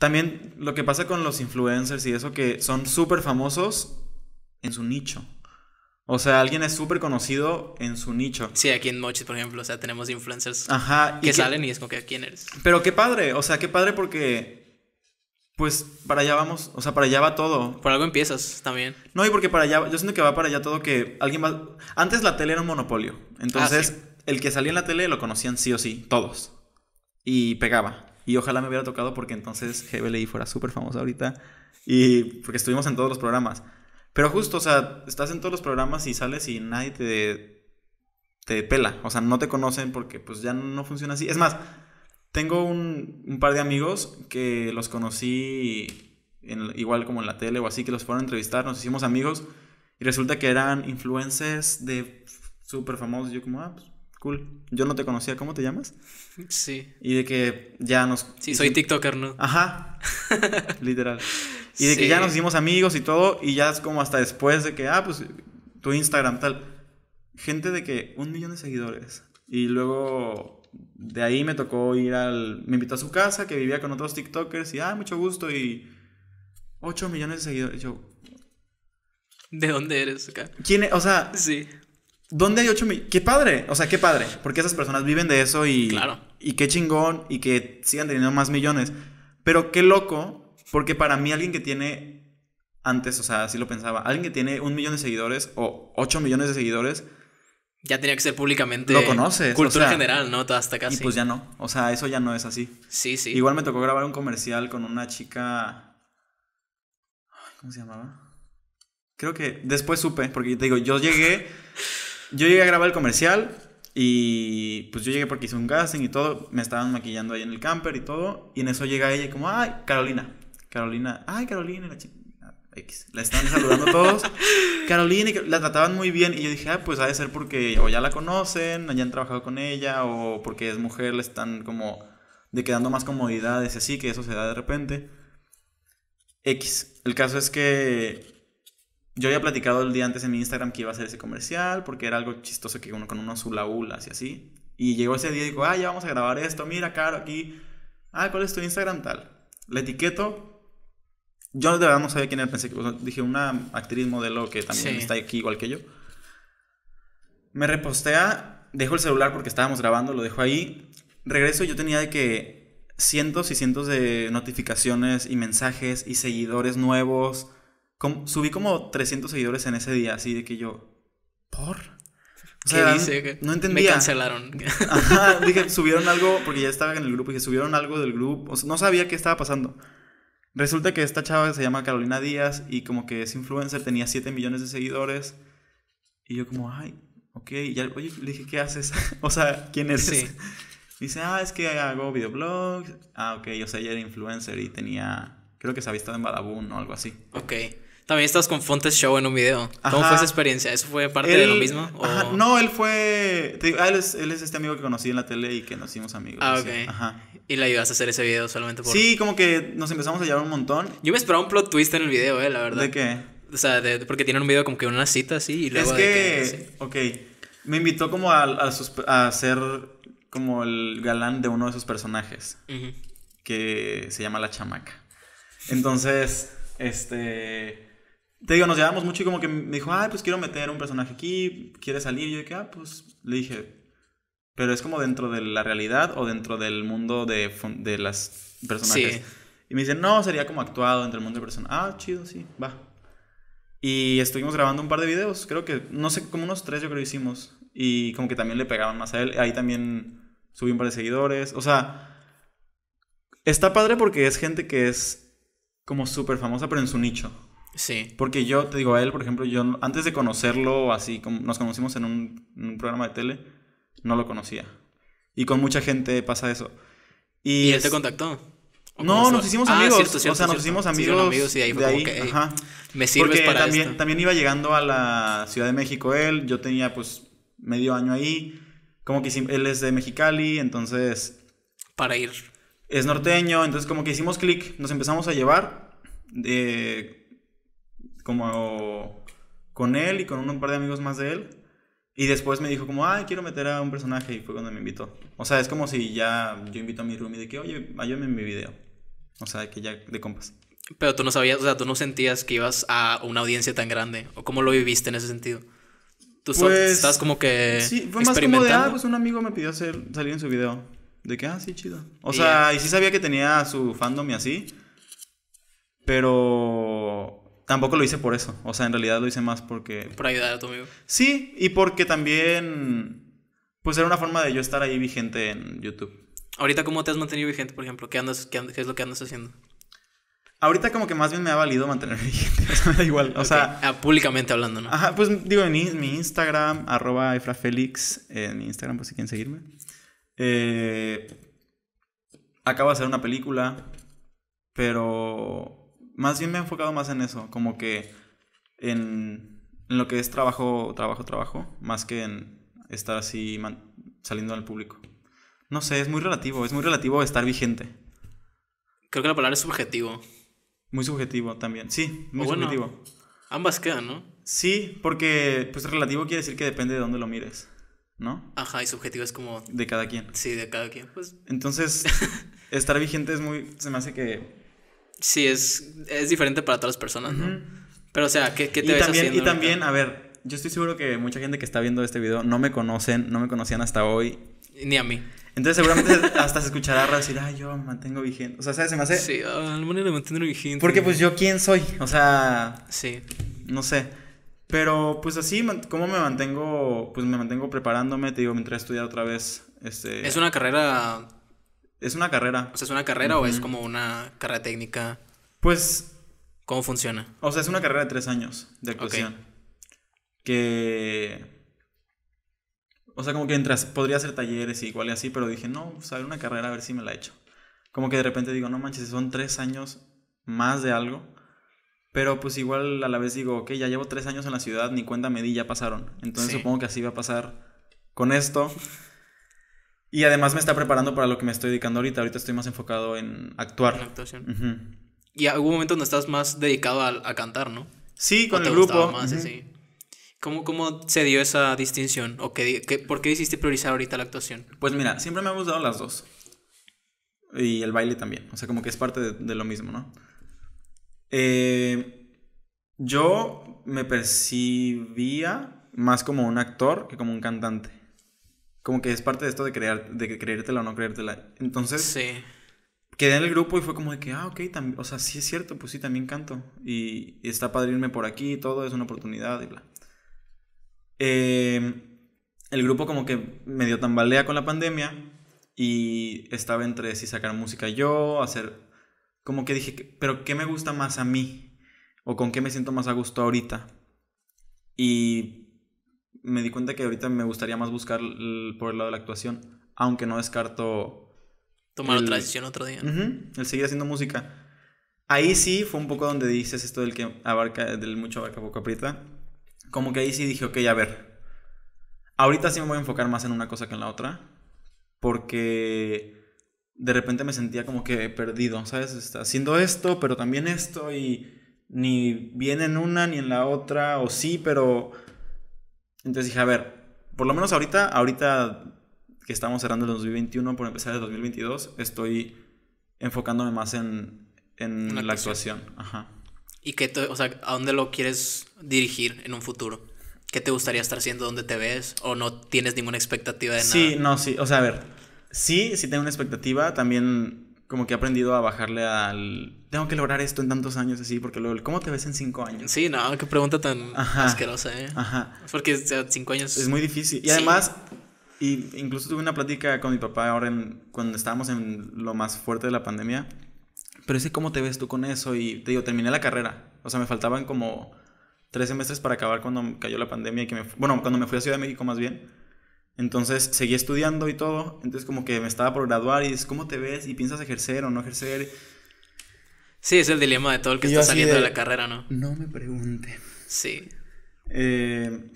También lo que pasa con los influencers y eso que son súper famosos en su nicho. O sea, alguien es súper conocido en su nicho. Sí, aquí en Mochis, por ejemplo, o sea, tenemos influencers que, salen y es como que quién eres. Pero qué padre, o sea, qué padre porque pues para allá vamos, o sea, para allá va todo. Por algo empiezas también. No, y porque para allá, yo siento que va para allá todo que alguien va... Antes la tele era un monopolio, ah, entonces el que salía en la tele lo conocían sí o sí, todos. Y pegaba. Y ojalá me hubiera tocado porque entonces GBLI fuera súper famosa ahorita. Y porque estuvimos en todos los programas. Pero justo, o sea, estás en todos los programas y sales y nadie te, te pela. O sea, no te conocen porque pues ya no funciona así. Es más, tengo un, par de amigos que los conocí igual como en la tele o así, que los fueron a entrevistar, nos hicimos amigos y resulta que eran influencers de súper famosos. Yo como, ah, pues cool. Yo no te conocía, ¿cómo te llamas? Sí. Y de que ya nos... Sí, soy TikToker, ¿no? Ajá. Literal. Y de que ya nos hicimos amigos y todo, y ya es como hasta después de que, ah, pues tu Instagram, tal. Gente de que un millón de seguidores. Y luego de ahí me tocó ir al... Me invitó a su casa, que vivía con otros TikTokers, y, ah, mucho gusto, y... 8 millones de seguidores. Yo... ¿De dónde eres acá? ¿Quién es? O sea... Sí. ¿Dónde hay 8 millones? ¡Qué padre! O sea, qué padre. Porque esas personas viven de eso y. Claro. Y qué chingón y que sigan teniendo más millones. Pero qué loco, porque para mí alguien que tiene. Antes, o sea, así lo pensaba. Alguien que tiene un millón de seguidores o 8 millones de seguidores. Ya tenía que ser públicamente. Lo conoces. Cultura general, ¿no? Hasta casi. Y pues ya no. O sea, eso ya no es así. Sí, sí. Igual me tocó grabar un comercial con una chica. ¿Cómo se llamaba? Creo que después supe, porque te digo, yo llegué yo llegué a grabar el comercial y pues yo llegué porque hice un casting y todo, me estaban maquillando ahí en el camper y todo, y en eso llega ella como, ay, Carolina, Carolina, ay, Carolina, la X. La estaban saludando todos. Carolina, la trataban muy bien. Y yo dije, ah, pues ha de ser porque o ya la conocen, hayan ya han trabajado con ella, o porque es mujer, le están como de quedando más comodidades y así, que eso se da de repente. X. El caso es que yo había platicado el día antes en mi Instagram que iba a hacer ese comercial porque era algo chistoso que uno con unos hula así y así. Y llegó ese día y dijo, ah, ya vamos a grabar esto, mira, Caro, aquí. Ah, ¿cuál es tu Instagram tal? La etiqueto. Yo de verdad no sabía quién era, pensé que dije una actriz modelo que también está aquí igual que yo. Me repostea, dejo el celular porque estábamos grabando, lo dejo ahí. Regreso y yo tenía de que cientos y cientos de notificaciones y mensajes y seguidores nuevos subí como 300 seguidores en ese día, así de que yo, ¿por? O ¿Qué dice? No entendía. Me cancelaron. Ajá, dije, subieron algo, porque ya estaba en el grupo, que subieron algo del grupo, no sabía qué estaba pasando. Resulta que esta chava se llama Carolina Díaz y como que es influencer, tenía 7 millones de seguidores. Y yo como, ay, ok, ya, oye, le dije, ¿qué haces? o sea, ¿quién es Dice, ah, es que hago videoblogs. Ah, ok, o sea, ella era influencer y tenía, creo que se había estado en Badabun o algo así. Ok. También estás con Fontes Show en un video. ¿Cómo fue esa experiencia? ¿Eso fue parte de lo mismo? no, él fue. él, es, este amigo que conocí en la tele y que nos hicimos amigos. Ah, ok. ajá. Y le ayudaste a hacer ese video solamente por. Sí, como que nos empezamos a llevar un montón. Yo me esperaba un plot twist en el video, eh, la verdad. ¿De qué? O sea, porque tiene un video como que una cita así y luego. Es que. Ok. Me invitó como a, ser como el galán de uno de sus personajes. Que se llama La Chamaca. Entonces, este te digo, nos llevamos mucho y como que me dijo, ay, pues quiero meter un personaje aquí, quiere salir. Y yo dije, ah, pues le dije, pero es como dentro de la realidad o dentro del mundo de, de las personajes. Y me dice no, sería como actuado entre el mundo de personajes. Ah, chido, sí, va. Y estuvimos grabando un par de videos, creo que, no sé, como unos tres yo creo hicimos. Y como que también le pegaban más a él. Ahí también subí un par de seguidores. O sea, está padre porque es gente que es como súper famosa, pero en su nicho. Sí. Porque yo, te digo, a él, por ejemplo, yo antes de conocerlo, así como nos conocimos en un, programa de tele, no lo conocía. Y con mucha gente pasa eso. ¿Y, él te contactó? No, nos hicimos ah, amigos. o sea, nos hicimos amigos. y de ahí. Ajá. Me sirves para también, también iba llegando a la Ciudad de México él. Yo tenía pues medio año ahí. Como que él es de Mexicali, entonces. Para ir. Es norteño, entonces como que hicimos clic, nos empezamos a llevar. de... Eh, como con él y con un par de amigos más de él. Y después me dijo como, ay, quiero meter a un personaje y fue cuando me invitó. O sea, es como si ya yo invito a mi roomie de que, oye, ayúdame en mi video. O sea, que ya de compas. Pero tú no sabías, o sea, tú no sentías que ibas a una audiencia tan grande. ¿O cómo lo viviste en ese sentido? Tú pues, estabas estás como que Sí, fue más como de, ah, pues un amigo me pidió hacer, salir en su video. De que, ah, sí, chido. O sea, y sí sabía que tenía su fandom y así. Pero Tampoco lo hice por eso. O sea, en realidad lo hice más porque. Por ayudar a tu amigo. Sí, y porque también. Pues era una forma de yo estar ahí vigente en YouTube. Ahorita, ¿cómo te has mantenido vigente, por ejemplo? ¿Qué, andas, qué, es lo que andas haciendo? Ahorita, como que más bien me ha valido mantenerme vigente. igual. O sea. Ah, públicamente hablando, ¿no? Ajá, pues digo, en mi Instagram, arroba félix en Instagram, por pues, si quieren seguirme. Eh, acabo de hacer una película, pero más bien me he enfocado más en eso, como que en, lo que es trabajo, trabajo, trabajo, más que en estar así saliendo al público. No sé, es muy relativo, es muy relativo estar vigente. Creo que la palabra es subjetivo. Muy subjetivo también, sí, muy subjetivo. Ambas quedan, ¿no? Sí, porque pues relativo quiere decir que depende de dónde lo mires, ¿no? Ajá, y subjetivo es como... De cada quien. Sí, de cada quien, pues... Entonces, estar vigente es muy... Se me hace que Sí, es, es diferente para todas las personas, ¿no? Pero, o sea, ¿qué, te y ves también, Y también, a ver, yo estoy seguro que mucha gente que está viendo este video no me conocen, no me conocían hasta hoy. Ni a mí. Entonces seguramente hasta se escuchará decir, ah yo me mantengo vigente. O sea, ¿sabes? Se me hace... Sí, al ah, mundo de vigente. Porque pues yo quién soy, o sea... Sí. No sé. Pero pues así, ¿cómo me mantengo? Pues me mantengo preparándome, te digo, mientras estudiar otra vez. Este... Es una carrera es una carrera. O sea, ¿es una carrera o es como una carrera técnica? Pues. ¿Cómo funciona? O sea, es una carrera de tres años de actuación. Que. O sea, como que entras, podría hacer talleres y igual y así, pero dije, no, pues una carrera, a ver si me la he hecho. Como que de repente digo, no manches, son tres años más de algo. Pero pues igual a la vez digo, ok, ya llevo tres años en la ciudad, ni cuenta me di, ya pasaron. Entonces supongo que así va a pasar con esto. Y además me está preparando para lo que me estoy dedicando ahorita. Ahorita estoy más enfocado en actuar. En actuación. Y algún momento donde estás más dedicado a, cantar, ¿no? Sí, con el grupo. ¿Cómo, se dio esa distinción? ¿O qué, ¿Por qué decidiste priorizar ahorita la actuación? Pues mira, siempre me han gustado las dos. Y el baile también. O sea, como que es parte de, lo mismo, ¿no? Eh, yo me percibía más como un actor que como un cantante. Como que es parte de esto de, crear, de creértela o no creértela. Entonces, quedé en el grupo y fue como de que, ah, ok, o sea, sí es cierto, pues sí, también canto. Y, está padre irme por aquí todo, es una oportunidad y bla. Em, el grupo como que medio tambalea con la pandemia y estaba entre si sacar música yo, hacer... Como que dije, pero ¿qué me gusta más a mí? ¿O con qué me siento más a gusto ahorita? Y me di cuenta que ahorita me gustaría más buscar por el lado de la actuación, aunque no descarto... Tomar otra decisión otro día. el seguir haciendo música. Ahí sí fue un poco donde dices esto del que abarca, del mucho abarca poco aprieta. Como que ahí sí dije, ok, a ver. Ahorita sí me voy a enfocar más en una cosa que en la otra. Porque de repente me sentía como que perdido, ¿sabes? Está haciendo esto, pero también esto y ni bien en una ni en la otra, o sí, pero entonces dije, a ver, por lo menos ahorita, ahorita que estamos cerrando el 2021 por empezar el 2022, estoy enfocándome más en, en la actuación. Ajá. ¿Y qué o sea, a dónde lo quieres dirigir en un futuro? ¿Qué te gustaría estar haciendo? ¿Dónde te ves? ¿O no tienes ninguna expectativa de nada? Sí, no, sí. O sea, a ver, sí, sí tengo una expectativa. También como que he aprendido a bajarle al... Tengo que lograr esto en tantos años así, porque luego, ¿cómo te ves en cinco años? Sí, no, qué pregunta tan asquerosa, ¿eh? Ajá. Porque cinco años... Es muy difícil. Y además, y incluso tuve una plática con mi papá ahora en, cuando estábamos en lo más fuerte de la pandemia, pero ese cómo te ves tú con eso y te digo, terminé la carrera, o sea, me faltaban como tres semestres para acabar cuando cayó la pandemia y que me... Bueno, cuando me fui a Ciudad de México más bien. Entonces seguí estudiando y todo, entonces como que me estaba por graduar y dices, ¿cómo te ves? ¿Y piensas ejercer o no ejercer? Sí, es el dilema de todo el que está saliendo de, la carrera, ¿no? No me pregunte. Sí. Eh,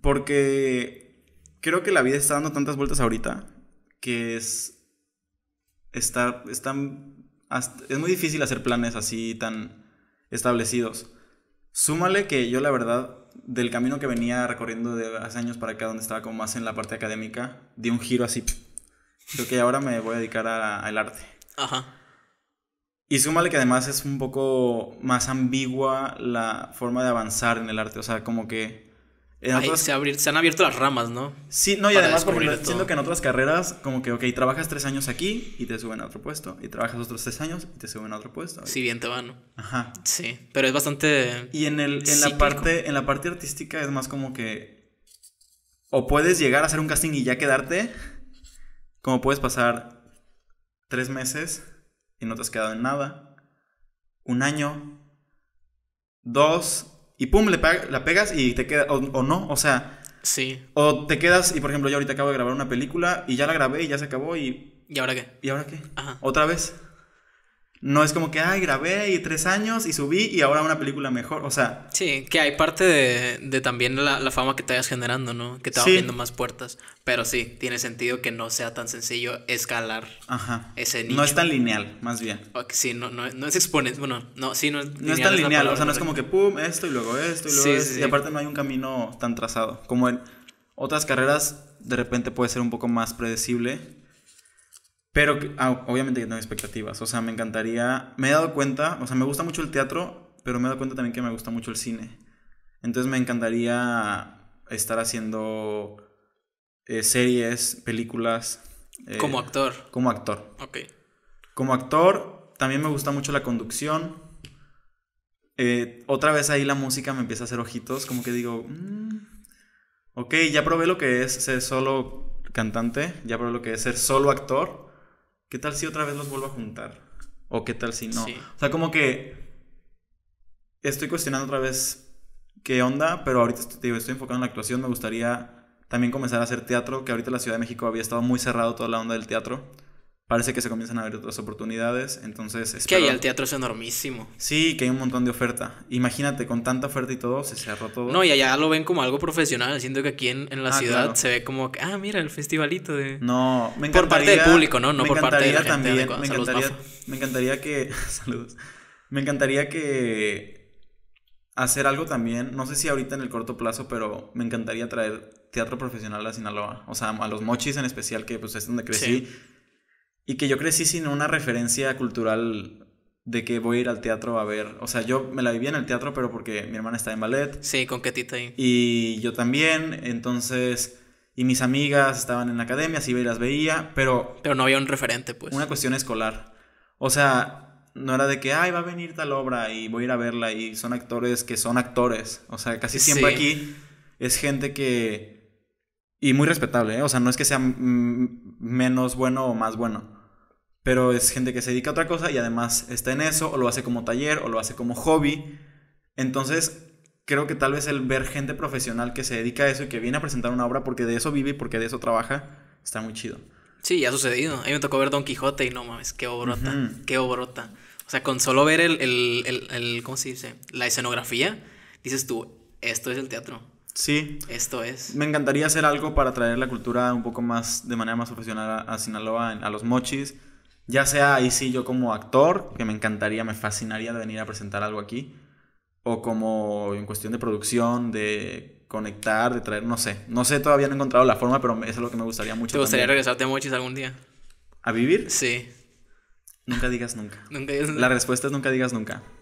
porque creo que la vida está dando tantas vueltas ahorita que es... Estar... están, es muy difícil hacer planes así tan establecidos. Súmale que yo la verdad del camino que venía recorriendo de hace años para acá, donde estaba como más en la parte académica, di un giro así. Creo que ahora me voy a dedicar al arte. Ajá. Y súmale que además es un poco más ambigua la forma de avanzar en el arte, o sea, como que se, han abierto las ramas, ¿no? Sí, no, y además, siento que en otras carreras, como que, ok, trabajas tres años aquí y te suben a otro puesto. Y trabajas otros tres años y te suben a otro puesto. sí, bien te van. Ajá. Sí, pero es bastante. Y en, el, en, la parte, en la parte artística es más como que. O puedes llegar a hacer un casting y ya quedarte. Como puedes pasar tres meses y no te has quedado en nada. Un año. Dos y pum, le la pegas y te queda, o, o, no, o sea. Sí. O te quedas, y por ejemplo, yo ahorita acabo de grabar una película y ya la grabé y ya se acabó y. ¿Y ahora qué? ¿Y ahora qué? Ajá. Otra vez. No es como que, ay, grabé y tres años y subí y ahora una película mejor, o sea... Sí, que hay parte de, también la, la, fama que te vayas generando, ¿no? Que te va abriendo más puertas. Pero sí, tiene sentido que no sea tan sencillo escalar Ajá. ese nicho. No es tan lineal, más bien. sí, no, no, es exponente, bueno, no, sí, no es lineal, No es tan lineal, o sea, no es como que pum, esto y luego esto y luego sí, esto. Sí, y aparte no hay un camino tan trazado. Como en otras carreras, de repente puede ser un poco más predecible pero ah, obviamente que tengo expectativas. O sea, me encantaría. Me he dado cuenta, o sea, me gusta mucho el teatro, pero me he dado cuenta también que me gusta mucho el cine. Entonces me encantaría estar haciendo eh, series, películas. Eh, como actor. Como actor. Ok. Como actor, también me gusta mucho la conducción. Eh, otra vez ahí la música me empieza a hacer ojitos, como que digo, mm, ok, ya probé lo que es ser solo cantante, ya probé lo que es ser solo actor ¿Qué tal si otra vez los vuelvo a juntar? ¿O qué tal si no? O sea, como que estoy cuestionando otra vez qué onda, pero ahorita estoy, enfocado en la actuación. Me gustaría también comenzar a hacer teatro, que ahorita la Ciudad de México había estado muy cerrado toda la onda del teatro parece que se comienzan a ver otras oportunidades. Entonces, Es que ahí el teatro es enormísimo. Sí, que hay un montón de oferta. Imagínate, con tanta oferta y todo, se cerró todo. No, y allá lo ven como algo profesional. Siento que aquí en, la ah, ciudad se ve como que, ah, mira, el festivalito de. No, me encantaría. Por parte del público, ¿no? No por parte de la también, me, encantaría, me encantaría que. saludos. Me encantaría que. Hacer algo también, no sé si ahorita en el corto plazo, pero me encantaría traer teatro profesional a Sinaloa, o sea, a los mochis en especial, que pues es donde crecí. Sí y que yo crecí sin una referencia cultural de que voy a ir al teatro a ver. O sea, yo me la vivía en el teatro, pero porque mi hermana está en ballet. Sí, con Ketita ahí. Y yo también, entonces. Y mis amigas estaban en la academia, sí las veía, pero. Pero no había un referente, pues. Una cuestión escolar. O sea, no era de que, ay, va a venir tal obra y voy a ir a verla y son actores que son actores. O sea, casi siempre aquí es gente que. Y muy respetable, ¿eh? O sea, no es que sea menos bueno o más bueno pero es gente que se dedica a otra cosa y además está en eso, o lo hace como taller, o lo hace como hobby. Entonces, creo que tal vez el ver gente profesional que se dedica a eso y que viene a presentar una obra porque de eso vive y porque de eso trabaja, está muy chido. Sí, ha sucedido. A mí me tocó ver Don Quijote y no mames, qué obrota, qué obrota. O sea, con solo ver el, el, el, ¿cómo se dice? La escenografía, dices tú, esto es el teatro. Sí. Esto es. Me encantaría hacer algo para traer la cultura un poco más, de manera más profesional a Sinaloa, a los mochis ya sea ahí sí yo como actor, que me encantaría, me fascinaría de venir a presentar algo aquí, o como en cuestión de producción, de conectar, de traer, no sé. No sé, todavía no he encontrado la forma, pero eso es lo que me gustaría mucho. ¿Te gustaría regresarte a Mochis algún día? ¿A vivir? Sí. Nunca digas nunca. nunca digas nunca. La respuesta es nunca digas nunca.